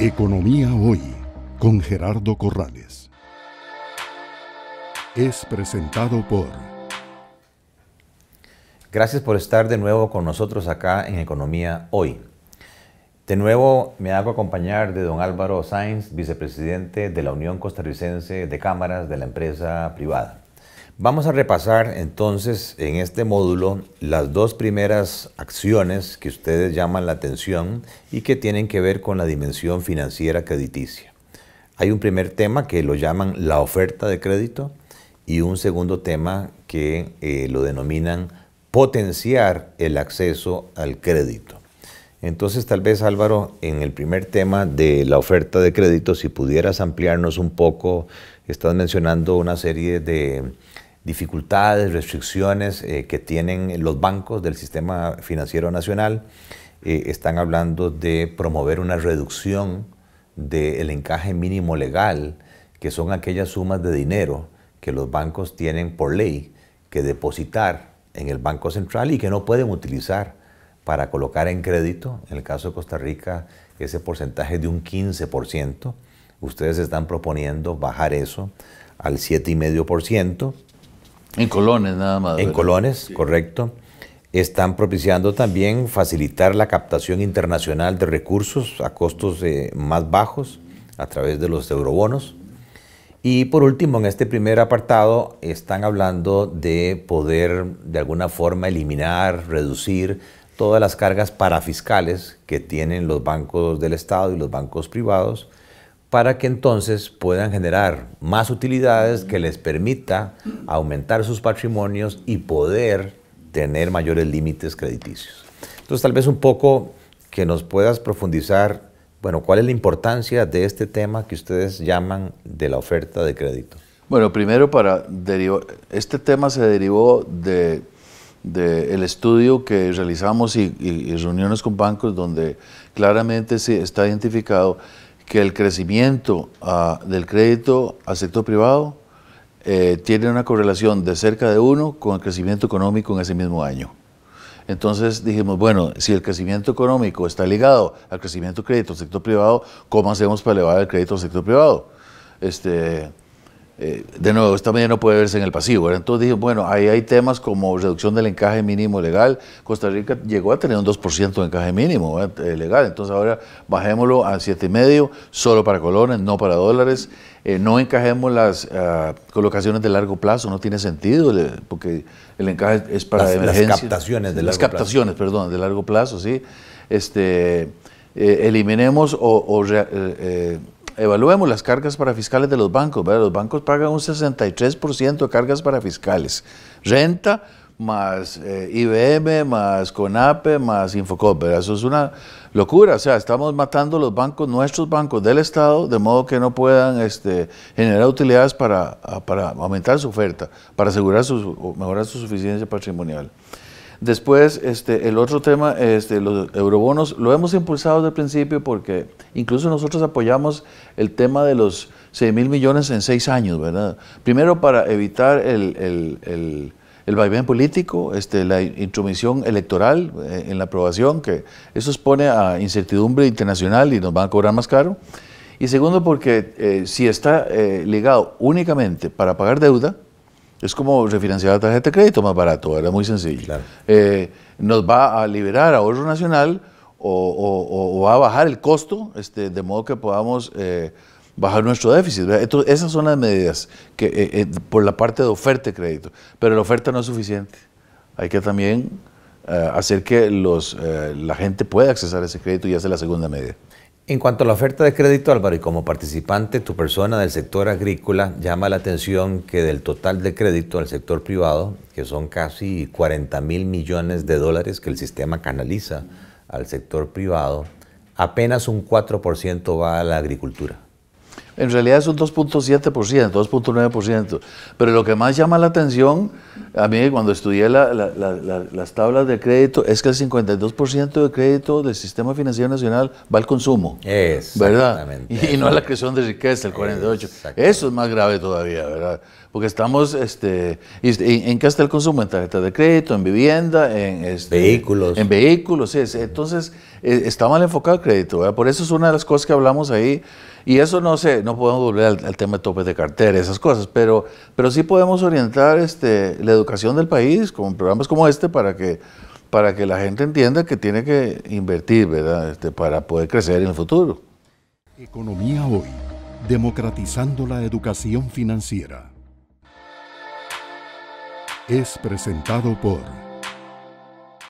Economía Hoy con Gerardo Corrales. Es presentado por... Gracias por estar de nuevo con nosotros acá en Economía Hoy. De nuevo me hago acompañar de don Álvaro Sainz, vicepresidente de la Unión Costarricense de Cámaras de la Empresa Privada. Vamos a repasar entonces en este módulo las dos primeras acciones que ustedes llaman la atención y que tienen que ver con la dimensión financiera crediticia. Hay un primer tema que lo llaman la oferta de crédito y un segundo tema que eh, lo denominan potenciar el acceso al crédito. Entonces tal vez Álvaro, en el primer tema de la oferta de crédito, si pudieras ampliarnos un poco, estás mencionando una serie de dificultades, restricciones eh, que tienen los bancos del sistema financiero nacional. Eh, están hablando de promover una reducción del encaje mínimo legal, que son aquellas sumas de dinero que los bancos tienen por ley que depositar en el Banco Central y que no pueden utilizar para colocar en crédito. En el caso de Costa Rica, ese porcentaje de un 15%. Ustedes están proponiendo bajar eso al 7,5%. En colones nada más. En colones, correcto. Están propiciando también facilitar la captación internacional de recursos a costos eh, más bajos a través de los eurobonos. Y por último, en este primer apartado están hablando de poder de alguna forma eliminar, reducir todas las cargas parafiscales que tienen los bancos del Estado y los bancos privados para que entonces puedan generar más utilidades que les permita aumentar sus patrimonios y poder tener mayores límites crediticios. Entonces, tal vez un poco que nos puedas profundizar, bueno, cuál es la importancia de este tema que ustedes llaman de la oferta de crédito. Bueno, primero para derivar, este tema se derivó de del estudio que realizamos y, y, reuniones con bancos donde claramente se está identificado que el crecimiento ah, del crédito al sector privado eh, tiene una correlación de cerca de uno con el crecimiento económico en ese mismo año. Entonces dijimos, bueno, si el crecimiento económico está ligado al crecimiento del crédito al sector privado, ¿cómo hacemos para elevar el crédito al sector privado? Este, eh, de nuevo, esta medida no puede verse en el pasivo. Entonces dije, bueno, ahí hay temas como reducción del encaje mínimo legal. Costa Rica llegó a tener un 2% de encaje mínimo eh, legal. Entonces ahora bajémoslo a 7,5, solo para colones, no para dólares. Eh, no encajemos las ah, colocaciones de largo plazo, no tiene sentido, porque el encaje es para las, Las captaciones de Las captaciones, perdón, de largo plazo, sí. Este, eliminemos o... o evaluemos las cargas para fiscales de los bancos. ¿verdad? Los bancos pagan un 63% de cargas para fiscales. Renta más eh, IBM, más CONAPE, más Infocop. Eso es una locura. O sea, estamos matando los bancos, nuestros bancos del Estado, de modo que no puedan este, generar utilidades ah, para, aumentar su oferta, para asegurar su, mejorar su suficiencia patrimonial. Después, este, el otro tema, este, los eurobonos, lo hemos impulsado desde el principio porque incluso nosotros apoyamos el tema de los 6 mil millones en seis años, ¿verdad? Primero para evitar el, vaivén político, este, la intromisión electoral eh, en la aprobación, que eso expone a incertidumbre internacional y nos van a cobrar más caro. Y segundo porque eh, si está eh, ligado únicamente para pagar deuda, es como refinanciar la tarjeta de crédito más barato, era muy sencillo. Eh, nos va a liberar ahorro nacional o, va a bajar el costo, este, de modo que podamos eh, bajar nuestro déficit. esas son las medidas que, eh, por la parte de oferta de crédito. Pero la oferta no es suficiente. Hay que también hacer que los, la gente pueda accesar ese crédito y hacer la segunda medida. En cuanto a la oferta de crédito, Álvaro, y como participante, tu persona del sector agrícola llama la atención que del total de crédito al sector privado, que son casi 40 mil millones de dólares que el sistema canaliza al sector privado, apenas un 4% va a la agricultura en realidad es un 2.7%, 2.9%. Pero lo que más llama la atención, a mí cuando estudié las tablas de crédito, es que el 52% de crédito del sistema financiero nacional va al consumo. es, ¿Verdad? Y, no a la creación de riqueza, el 48%. Eso es más grave todavía, ¿verdad? Porque estamos, este, ¿en, qué está el consumo? En tarjetas de crédito, en vivienda, en... Este, vehículos. En vehículos, sí. Entonces, eh, está mal enfocado el crédito, Por eso es una de las cosas que hablamos ahí. Y eso no sé, no podemos volver al, tema de topes de cartera, esas cosas, pero, pero sí podemos orientar este, la educación del país con programas como este para que, para que la gente entienda que tiene que invertir, ¿verdad? Este, para poder crecer en el futuro. Economía hoy, democratizando la educación financiera. Es presentado por...